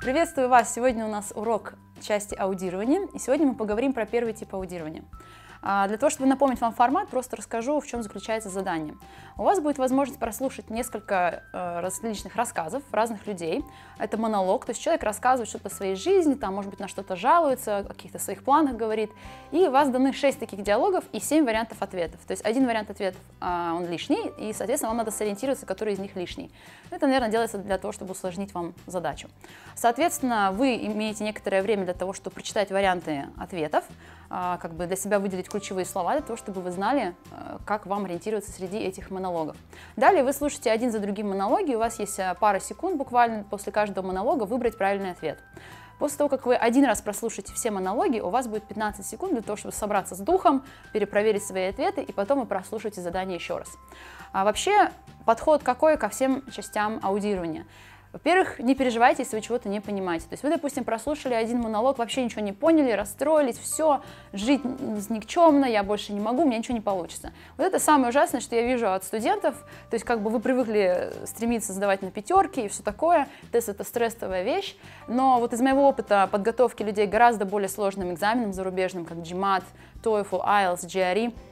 Приветствую вас! Сегодня у нас урок части аудирования, и сегодня мы поговорим про первый тип аудирования. А, для того, чтобы напомнить вам формат, просто расскажу, в чем заключается задание. У вас будет возможность прослушать несколько э, различных рассказов разных людей. Это монолог, то есть человек рассказывает что-то о своей жизни, там, может быть, на что-то жалуется, о каких-то своих планах говорит. И у вас даны 6 таких диалогов и 7 вариантов ответов. То есть один вариант ответов, а, он лишний, и, соответственно, вам надо сориентироваться, который из них лишний. Это, наверное, делается для того, чтобы усложнить вам задачу. Соответственно, вы имеете некоторое время для того, чтобы прочитать варианты ответов, а, как бы для себя выделить ключевые слова для того, чтобы вы знали, э, как вам ориентироваться среди этих монологов. Далее вы слушаете один за другим монологи, у вас есть э, пара секунд буквально после каждого монолога выбрать правильный ответ. После того, как вы один раз прослушаете все монологи, у вас будет 15 секунд для того, чтобы собраться с духом, перепроверить свои ответы, и потом вы прослушаете задание еще раз. А вообще, подход какой ко всем частям аудирования? Во-первых, не переживайте, если вы чего-то не понимаете. То есть вы, допустим, прослушали один монолог, вообще ничего не поняли, расстроились, все, жить никчемно, я больше не могу, у меня ничего не получится. Вот это самое ужасное, что я вижу от студентов. То есть как бы вы привыкли э, стремиться сдавать на пятерки и все такое. Тест — это стрессовая вещь. Но вот из моего опыта подготовки людей гораздо более сложным экзаменам зарубежным, как GMAT, TOEFL, IELTS, GRE —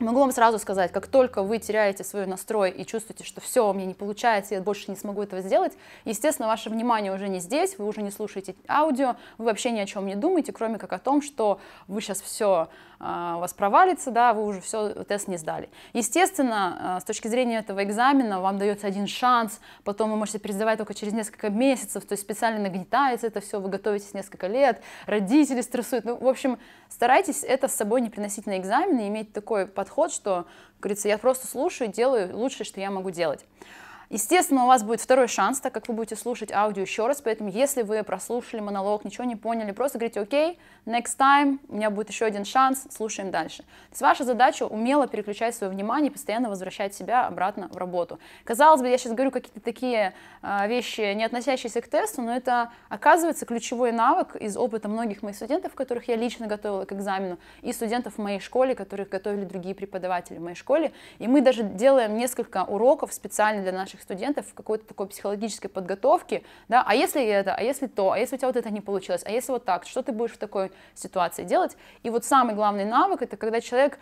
Могу вам сразу сказать, как только вы теряете свой настрой и чувствуете, что все, у меня не получается, я больше не смогу этого сделать, естественно, ваше внимание уже не здесь, вы уже не слушаете аудио, вы вообще ни о чем не думаете, кроме как о том, что вы сейчас все а, вас провалится, да, вы уже все, тест не сдали. Естественно, а, с точки зрения этого экзамена вам дается один шанс, потом вы можете пересдавать только через несколько месяцев, то есть специально нагнетается это все, вы готовитесь несколько лет, родители стрессуют. Ну, в общем, старайтесь это с собой не приносить на экзамен и иметь такой подход, что, говорится, я просто слушаю, делаю лучшее, что я могу делать. Естественно, у вас будет второй шанс, так как вы будете слушать аудио еще раз, поэтому если вы прослушали монолог, ничего не поняли, просто говорите «Окей, next time, у меня будет еще один шанс, слушаем дальше». То есть ваша задача умело переключать свое внимание и постоянно возвращать себя обратно в работу. Казалось бы, я сейчас говорю какие-то такие а, вещи, не относящиеся к тесту, но это, оказывается, ключевой навык из опыта многих моих студентов, которых я лично готовила к экзамену, и студентов в моей школе, которых готовили другие преподаватели в моей школе. И мы даже делаем несколько уроков специально для наших наших студентов в какой-то такой психологической подготовке, да, а если это, а если то, а если у тебя вот это не получилось, а если вот так, что ты будешь в такой ситуации делать? И вот самый главный навык, это когда человек,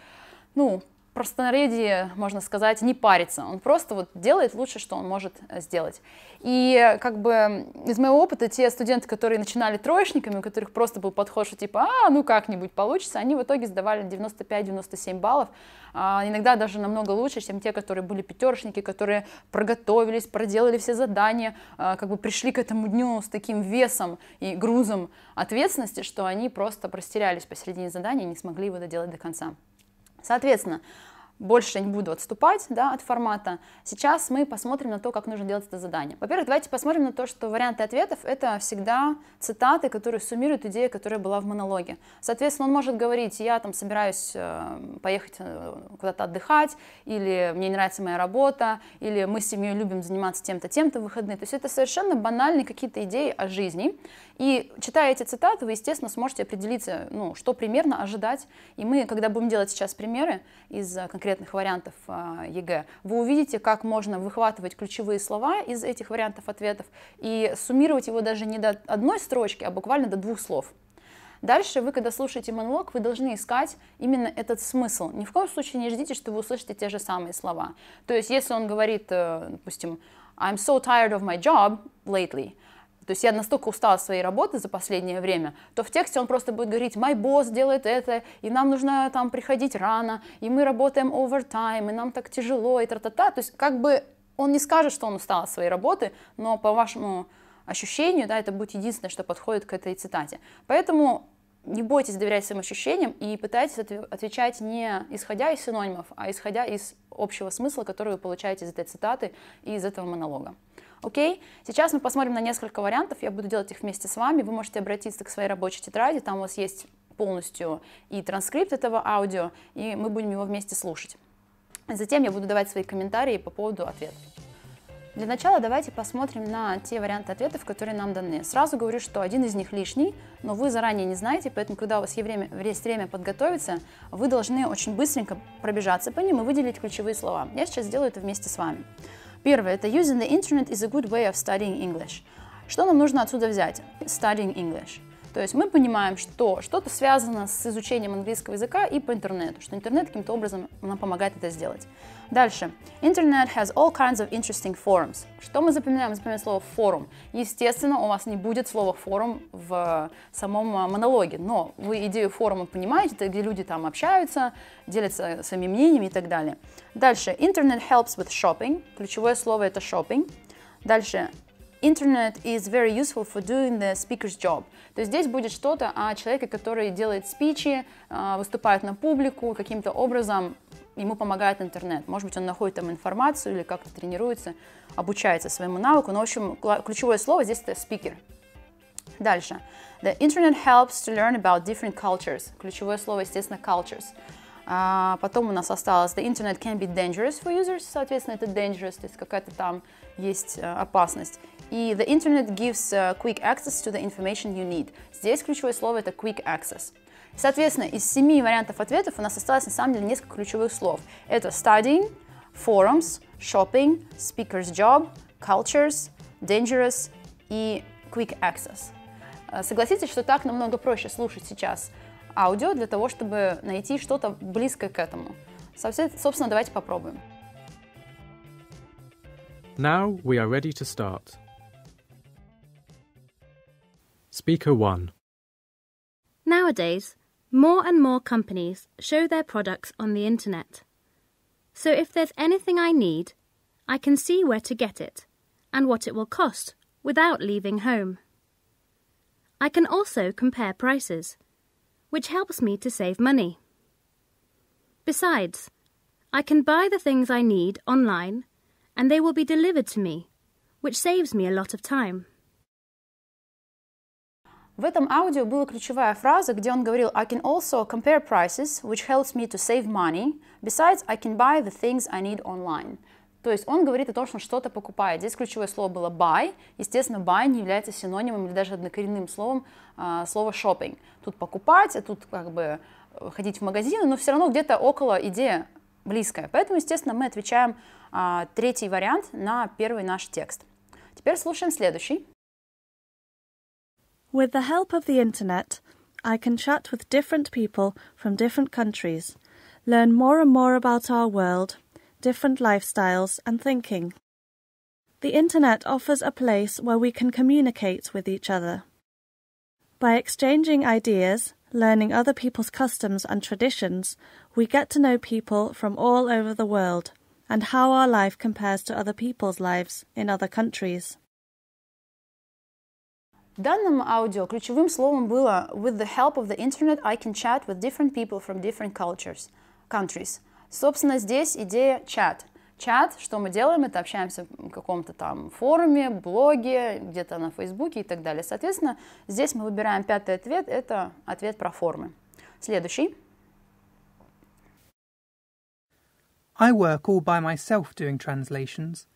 ну, простонародье, можно сказать, не парится. Он просто вот делает лучше, что он может э, сделать. И как бы из моего опыта те студенты, которые начинали троечниками, у которых просто был подход, что типа, а, ну как-нибудь получится, они в итоге сдавали 95-97 баллов, а, иногда даже намного лучше, чем те, которые были пятерочники, которые проготовились, проделали все задания, а, как бы пришли к этому дню с таким весом и грузом ответственности, что они просто простерялись посередине задания и не смогли его доделать до конца. Соответственно, больше я не буду отступать да, от формата. Сейчас мы посмотрим на то, как нужно делать это задание. Во-первых, давайте посмотрим на то, что варианты ответов — это всегда цитаты, которые суммируют идею, которая была в монологе. Соответственно, он может говорить, я там собираюсь э, поехать э, куда-то отдыхать, или мне не нравится моя работа, или мы с семьей любим заниматься тем-то, тем-то в выходные. То есть это совершенно банальные какие-то идеи о жизни. И читая эти цитаты, вы, естественно, сможете определиться, ну, что примерно ожидать. И мы, когда будем делать сейчас примеры из э, конкретных вариантов э, ЕГЭ, вы увидите, как можно выхватывать ключевые слова из этих вариантов ответов и суммировать его даже не до одной строчки, а буквально до двух слов. Дальше вы, когда слушаете монолог, вы должны искать именно этот смысл. Ни в коем случае не ждите, что вы услышите те же самые слова. То есть, если он говорит, э, допустим, I'm so tired of my job lately, то есть я настолько устала от своей работы за последнее время, то в тексте он просто будет говорить, мой босс делает это, и нам нужно там приходить рано, и мы работаем овертайм, и нам так тяжело, и тра-та-та. То есть как бы он не скажет, что он устал от своей работы, но по вашему ощущению, да, это будет единственное, что подходит к этой цитате. Поэтому не бойтесь доверять своим ощущениям и пытайтесь отвечать не исходя из синонимов, а исходя из общего смысла, который вы получаете из этой цитаты и из этого монолога. Окей, сейчас мы посмотрим на несколько вариантов, я буду делать их вместе с вами. Вы можете обратиться к своей рабочей тетради, там у вас есть полностью и транскрипт этого аудио, и мы будем его вместе слушать. Затем я буду давать свои комментарии по поводу ответов. Для начала давайте посмотрим на те варианты ответов, которые нам даны. Сразу говорю, что один из них лишний, но вы заранее не знаете, поэтому, когда у вас есть время, есть время подготовиться, вы должны очень быстренько пробежаться по ним и выделить ключевые слова. Я сейчас сделаю это вместе с вами. Первое – это using the internet is a good way of studying English. Что нам нужно отсюда взять? Studying English – то есть мы понимаем, что что-то связано с изучением английского языка и по интернету, что интернет каким-то образом нам помогает это сделать. Дальше. Internet has all kinds of interesting forums. Что мы запоминаем? Мы запоминаем слово форум. Естественно, у вас не будет слова форум в самом а, монологе, но вы идею форума понимаете, это где люди там общаются, делятся своими мнениями и так далее. Дальше. Internet helps with shopping. Ключевое слово это shopping. Дальше. Internet is very useful for doing the speaker's job. То есть здесь будет что-то о человеке, который делает спичи, а, выступает на публику, каким-то образом ему помогает интернет. Может быть, он находит там информацию или как-то тренируется, обучается своему навыку. Но, в общем, ключевое слово здесь это спикер. Дальше. The internet helps to learn about different cultures. Ключевое слово, естественно, cultures. А потом у нас осталось the internet can be dangerous for users, соответственно, это dangerous, то есть какая-то там есть э, опасность. И the internet gives э, quick access to the information you need. Здесь ключевое слово это quick access. Соответственно, из семи вариантов ответов у нас осталось на самом деле несколько ключевых слов. Это studying, forums, shopping, speaker's job, cultures, dangerous и quick access. Э, согласитесь, что так намного проще слушать сейчас аудио для того, чтобы найти что-то близкое к этому. Собственно, давайте попробуем. Now we are ready to start. Speaker 1 Nowadays, more and more companies show their products on the internet. So if there's anything I need, I can see where to get it and what it will cost without leaving home. I can also compare prices, which helps me to save money. Besides, I can buy the things I need online and they will be delivered to me, which saves me a lot of time. В этом аудио была ключевая фраза, где он говорил «I can also compare prices, which helps me to save money. Besides, I can buy the things I need online». То есть он говорит о том, что он что-то покупает. Здесь ключевое слово было buy. Естественно, buy не является синонимом или даже однокоренным словом а, слова shopping. Тут покупать, а тут как бы э, ходить в магазины, но все равно где-то около идея близкая. Поэтому, естественно, мы отвечаем а, третий вариант на первый наш текст. Теперь слушаем следующий. With the help of the internet, I can chat with different people from different countries, learn more and more about our world, different lifestyles, and thinking. The internet offers a place where we can communicate with each other. By exchanging ideas, learning other people's customs and traditions, we get to know people from all over the world and how our life compares to other people's lives in other countries. В данном аудио ключевым словом было «With the help of the internet I can chat with different people from different cultures, countries». Собственно, здесь идея чат. Чат, что мы делаем, это общаемся в каком-то там форуме, блоге, где-то на Фейсбуке и так далее. Соответственно, здесь мы выбираем пятый ответ, это ответ про формы. Следующий. I work all by myself doing translations –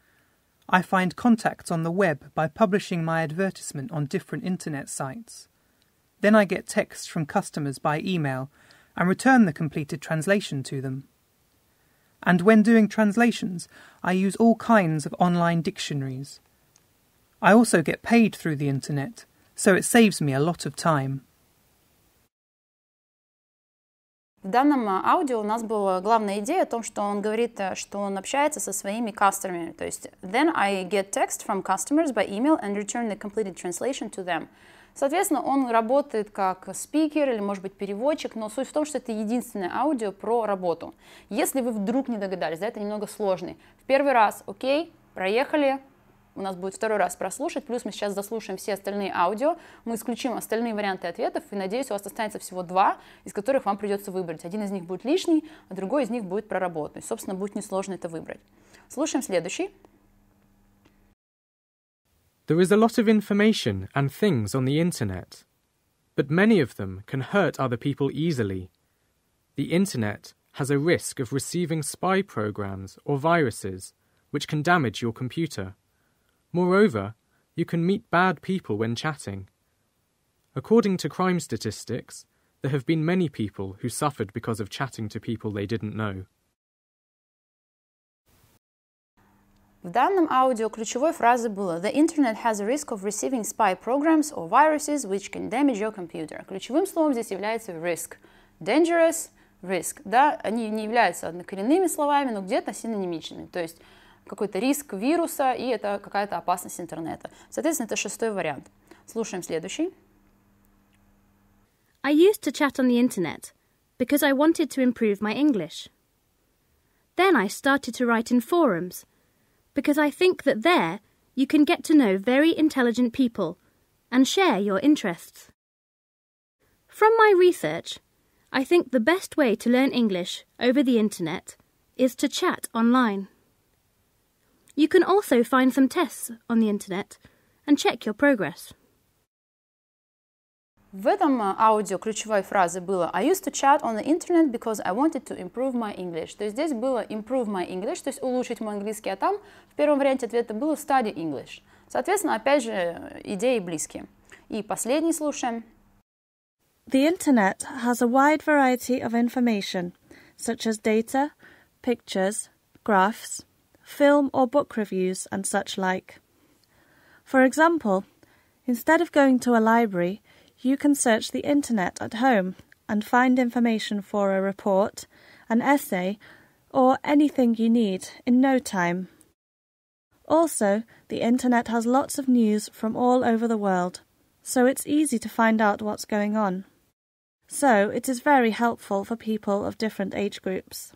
I find contacts on the web by publishing my advertisement on different internet sites. Then I get texts from customers by email and return the completed translation to them. And when doing translations, I use all kinds of online dictionaries. I also get paid through the internet, so it saves me a lot of time. В данном э, аудио у нас была главная идея о том, что он говорит, э, что он общается со своими кастомерами. То есть then I get text from customers by email and return the completed translation to them. Соответственно, он работает как спикер или, может быть, переводчик, но суть в том, что это единственное аудио про работу. Если вы вдруг не догадались, да, это немного сложный. В первый раз, окей, проехали, у нас будет второй раз прослушать, плюс мы сейчас заслушаем все остальные аудио, мы исключим остальные варианты ответов, и, надеюсь, у вас останется всего два, из которых вам придется выбрать. Один из них будет лишний, а другой из них будет проработанный. Собственно, будет несложно это выбрать. Слушаем следующий. There is a lot of information and things on the internet, but many of them can hurt other people easily. The internet has a risk of receiving spy programs or viruses, which can damage your computer. Moreover, you can meet bad people when chatting. According to crime statistics, there have been many people who suffered because of chatting to people they didn't know. В данном аудио ключевой фразы было «The internet has a risk of receiving spy programs or viruses which can damage your computer». Ключевым словом здесь является «risk». Dangerous – risk. Да, они не являются однокоренными словами, но где-то синонимичными. То есть какой-то риск вируса и это какая-то опасность интернета. Соответственно, это шестой вариант. Слушаем следующий. I used to chat on the internet because I wanted to improve my English. Then I started to write in forums because I think that there you can get to know very intelligent people and share your interests. From my research, I think the best way to learn English over the internet is to chat online. You can also find some tests on the internet and check your progress. В этом э, аудио ключевой фразы было I used to chat on the internet because I wanted to improve my English. То есть здесь было improve my English, то есть улучшить мой английский, а там в первом варианте ответа было study English. Соответственно, опять же, э, идеи близкие. И последний слушаем. The internet has a wide variety of information, such as data, pictures, graphs, film or book reviews, and such like. For example, instead of going to a library, you can search the internet at home and find information for a report, an essay, or anything you need in no time. Also, the internet has lots of news from all over the world, so it's easy to find out what's going on. So, it is very helpful for people of different age groups.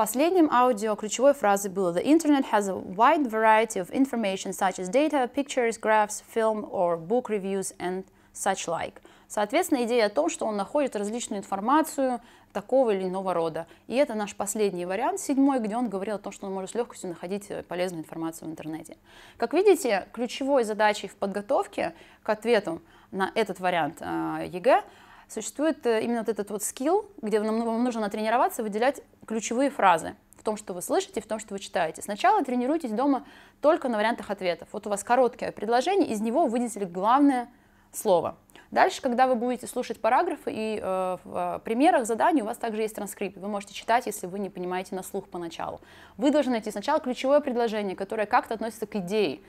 последнем аудио ключевой фразой было «The Internet has a wide variety of information, such as data, pictures, graphs, film or book reviews and such like». Соответственно, идея о том, что он находит различную информацию такого или иного рода. И это наш последний вариант, седьмой, где он говорил о том, что он может с легкостью находить э, полезную информацию в интернете. Как видите, ключевой задачей в подготовке к ответу на этот вариант э, ЕГЭ – существует э, именно вот этот вот скилл, где вам, нужно натренироваться, выделять ключевые фразы в том, что вы слышите, в том, что вы читаете. Сначала тренируйтесь дома только на вариантах ответов. Вот у вас короткое предложение, из него выделите главное слово. Дальше, когда вы будете слушать параграфы и э, в э, примерах заданий, у вас также есть транскрипт. Вы можете читать, если вы не понимаете на слух поначалу. Вы должны найти сначала ключевое предложение, которое как-то относится к идее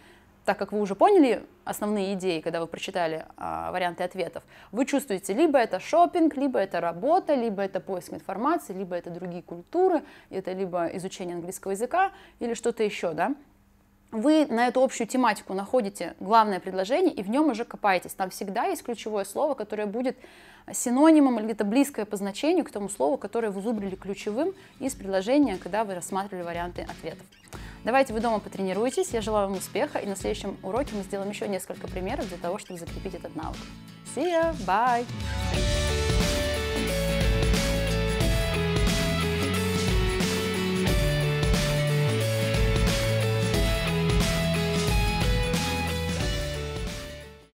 так как вы уже поняли основные идеи, когда вы прочитали а, варианты ответов, вы чувствуете, либо это шопинг, либо это работа, либо это поиск информации, либо это другие культуры, это либо изучение английского языка или что-то еще, да? Вы на эту общую тематику находите главное предложение и в нем уже копаетесь. Там всегда есть ключевое слово, которое будет синонимом или это близкое по значению к тому слову, которое вы выбрали ключевым из предложения, когда вы рассматривали варианты ответов. Давайте вы дома потренируетесь, я желаю вам успеха, и на следующем уроке мы сделаем еще несколько примеров для того, чтобы закрепить этот навык. See you, bye!